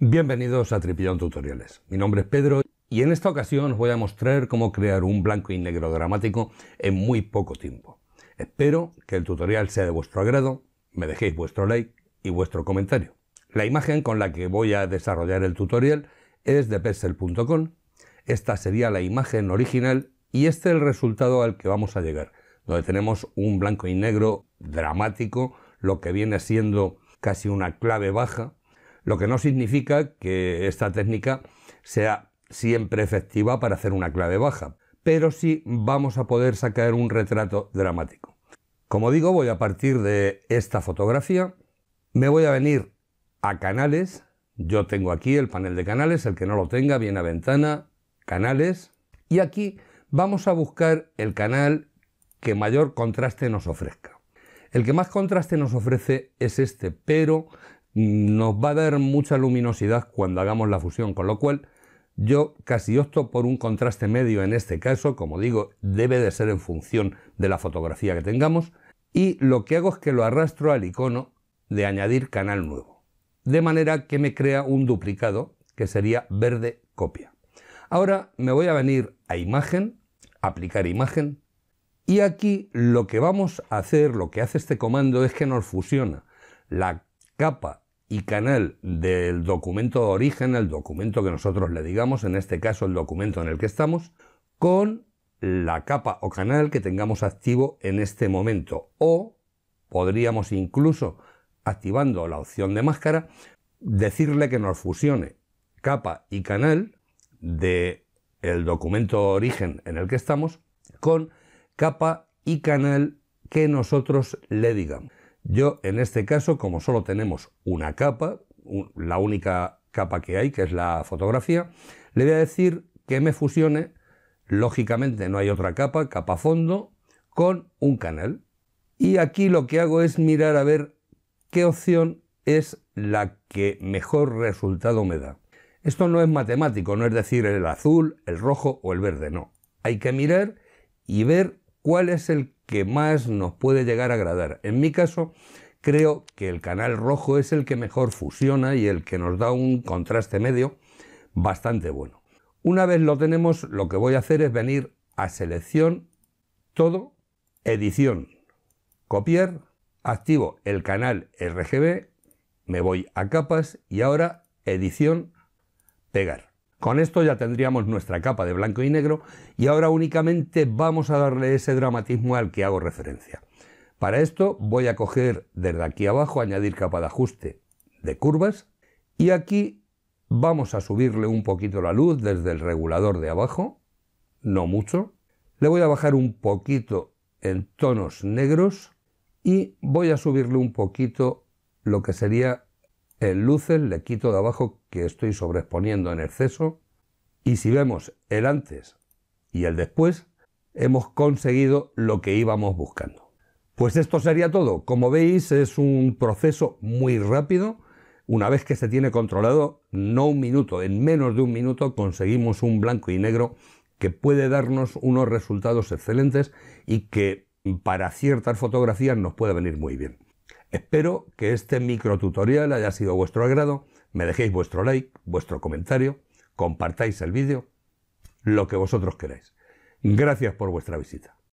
Bienvenidos a Tripillón Tutoriales. Mi nombre es Pedro y en esta ocasión os voy a mostrar cómo crear un blanco y negro dramático en muy poco tiempo. Espero que el tutorial sea de vuestro agrado, me dejéis vuestro like y vuestro comentario. La imagen con la que voy a desarrollar el tutorial es de Petzel.com. Esta sería la imagen original y este es el resultado al que vamos a llegar, donde tenemos un blanco y negro dramático, lo que viene siendo casi una clave baja lo que no significa que esta técnica sea siempre efectiva para hacer una clave baja, pero sí vamos a poder sacar un retrato dramático. Como digo, voy a partir de esta fotografía, me voy a venir a canales, yo tengo aquí el panel de canales, el que no lo tenga, viene a ventana, canales, y aquí vamos a buscar el canal que mayor contraste nos ofrezca. El que más contraste nos ofrece es este, pero nos va a dar mucha luminosidad cuando hagamos la fusión, con lo cual yo casi opto por un contraste medio en este caso, como digo, debe de ser en función de la fotografía que tengamos, y lo que hago es que lo arrastro al icono de añadir canal nuevo, de manera que me crea un duplicado que sería verde copia. Ahora me voy a venir a imagen, aplicar imagen, y aquí lo que vamos a hacer, lo que hace este comando es que nos fusiona la capa y canal del documento de origen, el documento que nosotros le digamos, en este caso el documento en el que estamos, con la capa o canal que tengamos activo en este momento. O podríamos incluso, activando la opción de máscara, decirle que nos fusione capa y canal de el documento de origen en el que estamos con capa y canal que nosotros le digamos. Yo, en este caso, como solo tenemos una capa, la única capa que hay, que es la fotografía, le voy a decir que me fusione, lógicamente no hay otra capa, capa fondo, con un canal. Y aquí lo que hago es mirar a ver qué opción es la que mejor resultado me da. Esto no es matemático, no es decir el azul, el rojo o el verde, no. Hay que mirar y ver cuál es el que más nos puede llegar a agradar. En mi caso, creo que el canal rojo es el que mejor fusiona y el que nos da un contraste medio bastante bueno. Una vez lo tenemos, lo que voy a hacer es venir a selección, todo, edición, copiar, activo el canal RGB, me voy a capas y ahora edición, pegar. Con esto ya tendríamos nuestra capa de blanco y negro y ahora únicamente vamos a darle ese dramatismo al que hago referencia. Para esto voy a coger desde aquí abajo, añadir capa de ajuste de curvas y aquí vamos a subirle un poquito la luz desde el regulador de abajo, no mucho. Le voy a bajar un poquito en tonos negros y voy a subirle un poquito lo que sería en luces le quito de abajo que estoy sobreexponiendo en exceso y si vemos el antes y el después, hemos conseguido lo que íbamos buscando. Pues esto sería todo. Como veis es un proceso muy rápido. Una vez que se tiene controlado, no un minuto, en menos de un minuto conseguimos un blanco y negro que puede darnos unos resultados excelentes y que para ciertas fotografías nos puede venir muy bien. Espero que este micro tutorial haya sido vuestro agrado, me dejéis vuestro like, vuestro comentario, compartáis el vídeo, lo que vosotros queráis. Gracias por vuestra visita.